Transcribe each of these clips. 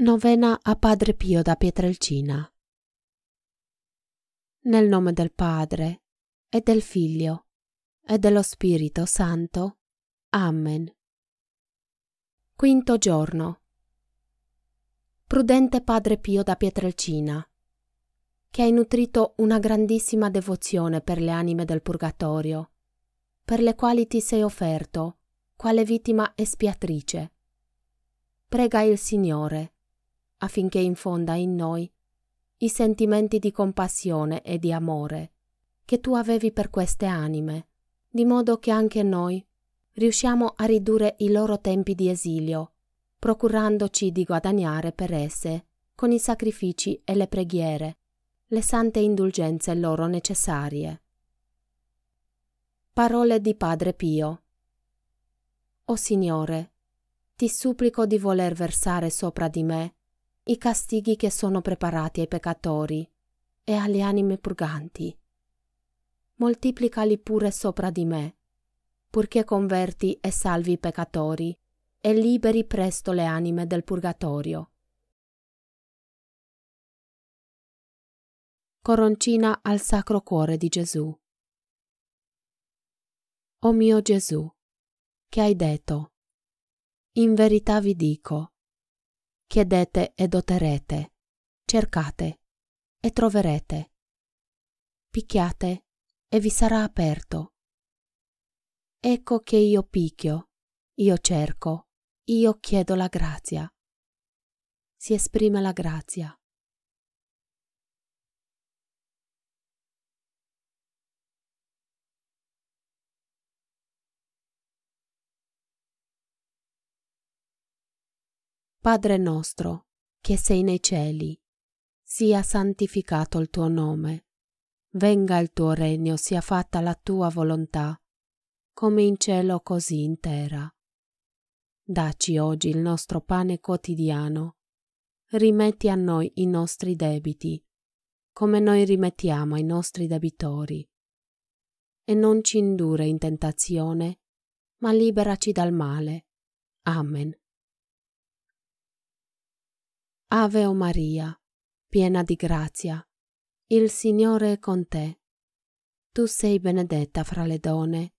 Novena a Padre Pio da Pietrelcina. Nel nome del Padre e del Figlio e dello Spirito Santo. Amen. Quinto giorno. Prudente Padre Pio da Pietrelcina, che hai nutrito una grandissima devozione per le anime del purgatorio, per le quali ti sei offerto quale vittima espiatrice. Prega il Signore affinché infonda in noi i sentimenti di compassione e di amore che tu avevi per queste anime, di modo che anche noi riusciamo a ridurre i loro tempi di esilio, procurandoci di guadagnare per esse, con i sacrifici e le preghiere, le sante indulgenze loro necessarie. Parole di Padre Pio O Signore, ti supplico di voler versare sopra di me i castighi che sono preparati ai peccatori e alle anime purganti. Moltiplicali pure sopra di me, purché converti e salvi i peccatori e liberi presto le anime del purgatorio. Coroncina al Sacro Cuore di Gesù. O mio Gesù, che hai detto? In verità vi dico, chiedete ed otterrete, cercate e troverete, picchiate e vi sarà aperto. Ecco che io picchio, io cerco, io chiedo la grazia. Si esprime la grazia. Padre nostro, che sei nei cieli, sia santificato il tuo nome. Venga il tuo regno, sia fatta la tua volontà, come in cielo così in terra. Daci oggi il nostro pane quotidiano. Rimetti a noi i nostri debiti, come noi rimettiamo ai nostri debitori. E non ci indure in tentazione, ma liberaci dal male. Amen. Ave o Maria, piena di grazia, il Signore è con te. Tu sei benedetta fra le donne,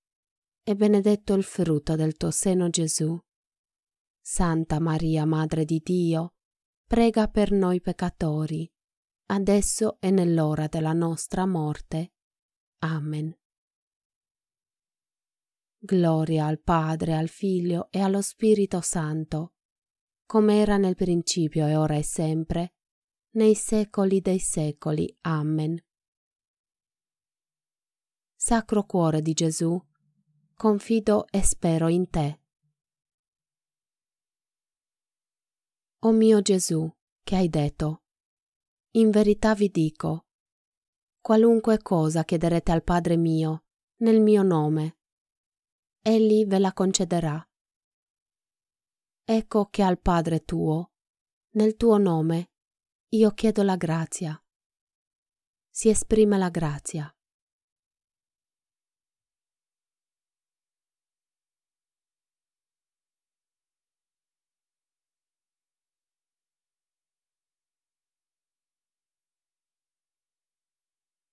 e benedetto il frutto del tuo seno Gesù. Santa Maria, Madre di Dio, prega per noi peccatori, adesso e nell'ora della nostra morte. Amen. Gloria al Padre, al Figlio e allo Spirito Santo come era nel principio e ora è sempre, nei secoli dei secoli. Amen. Sacro cuore di Gesù, confido e spero in te. O mio Gesù, che hai detto, in verità vi dico, qualunque cosa chiederete al Padre mio, nel mio nome, egli ve la concederà. Ecco che al Padre tuo, nel tuo nome, io chiedo la grazia. Si esprime la grazia.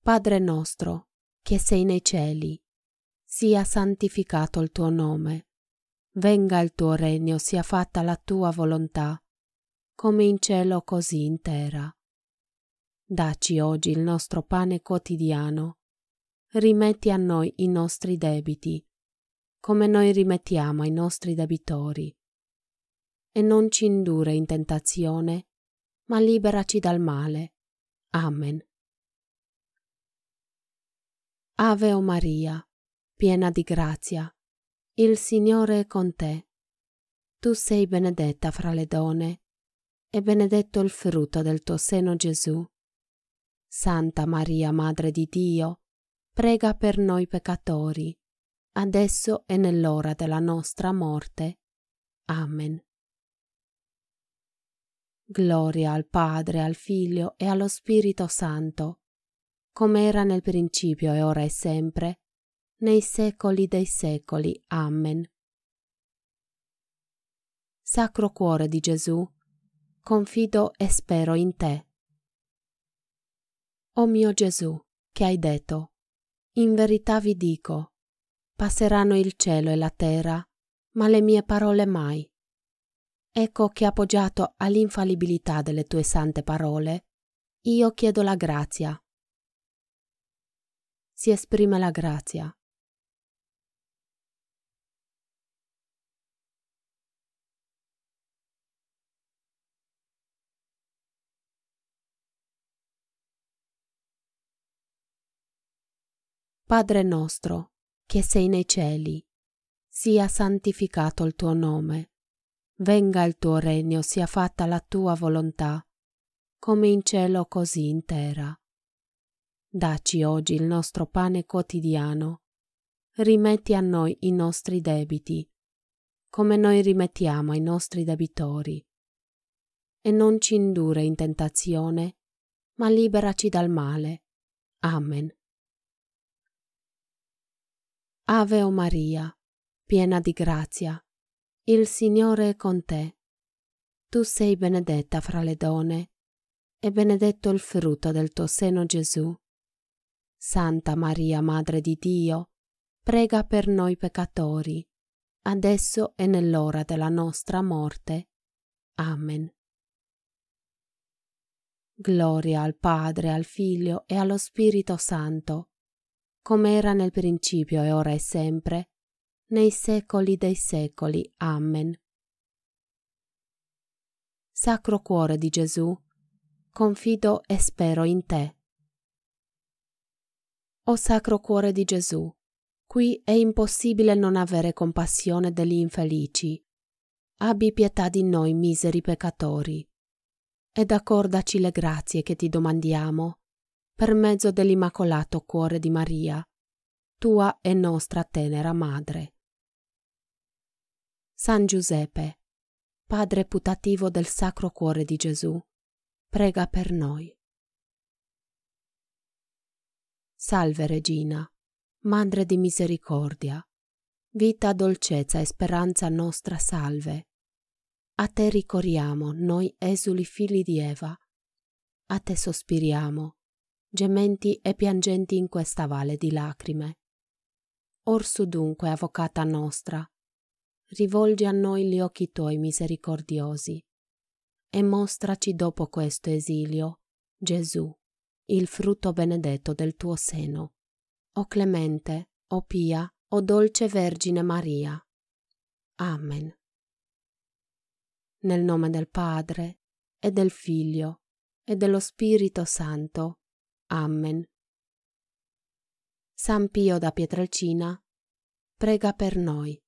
Padre nostro, che sei nei cieli, sia santificato il tuo nome Venga il tuo regno, sia fatta la tua volontà, come in cielo così in terra. Daci oggi il nostro pane quotidiano. Rimetti a noi i nostri debiti, come noi rimettiamo ai nostri debitori. E non ci indure in tentazione, ma liberaci dal male. Amen. Ave o Maria, piena di grazia, il Signore è con te. Tu sei benedetta fra le donne, e benedetto il frutto del tuo seno Gesù. Santa Maria, Madre di Dio, prega per noi peccatori, adesso e nell'ora della nostra morte. Amen. Gloria al Padre, al Figlio e allo Spirito Santo, come era nel principio e ora e sempre, nei secoli dei secoli. Amen. Sacro cuore di Gesù, confido e spero in te. O mio Gesù, che hai detto, in verità vi dico, passeranno il cielo e la terra, ma le mie parole mai. Ecco che appoggiato all'infallibilità delle tue sante parole, io chiedo la grazia. Si esprime la grazia. Padre nostro, che sei nei cieli, sia santificato il tuo nome. Venga il tuo regno, sia fatta la tua volontà, come in cielo così in terra. Daci oggi il nostro pane quotidiano. Rimetti a noi i nostri debiti, come noi rimettiamo ai nostri debitori. E non ci indure in tentazione, ma liberaci dal male. Amen. Ave o Maria, piena di grazia, il Signore è con te. Tu sei benedetta fra le donne, e benedetto il frutto del tuo seno Gesù. Santa Maria, Madre di Dio, prega per noi peccatori, adesso e nell'ora della nostra morte. Amen. Gloria al Padre, al Figlio e allo Spirito Santo come era nel principio e ora e sempre, nei secoli dei secoli. Amen. Sacro cuore di Gesù, confido e spero in te. O Sacro cuore di Gesù, qui è impossibile non avere compassione degli infelici. Abbi pietà di noi miseri peccatori ed accordaci le grazie che ti domandiamo per mezzo dell'Immacolato Cuore di Maria, tua e nostra tenera madre. San Giuseppe, Padre putativo del Sacro Cuore di Gesù, prega per noi. Salve Regina, Madre di misericordia, vita, dolcezza e speranza nostra salve. A te ricorriamo, noi esuli figli di Eva, a te sospiriamo, gementi e piangenti in questa valle di lacrime. Orsu dunque, avvocata nostra, rivolgi a noi gli occhi tuoi misericordiosi e mostraci dopo questo esilio, Gesù, il frutto benedetto del tuo seno. O clemente, o pia, o dolce Vergine Maria. Amen. Nel nome del Padre, e del Figlio, e dello Spirito Santo. Amen. San Pio da Pietrelcina, prega per noi.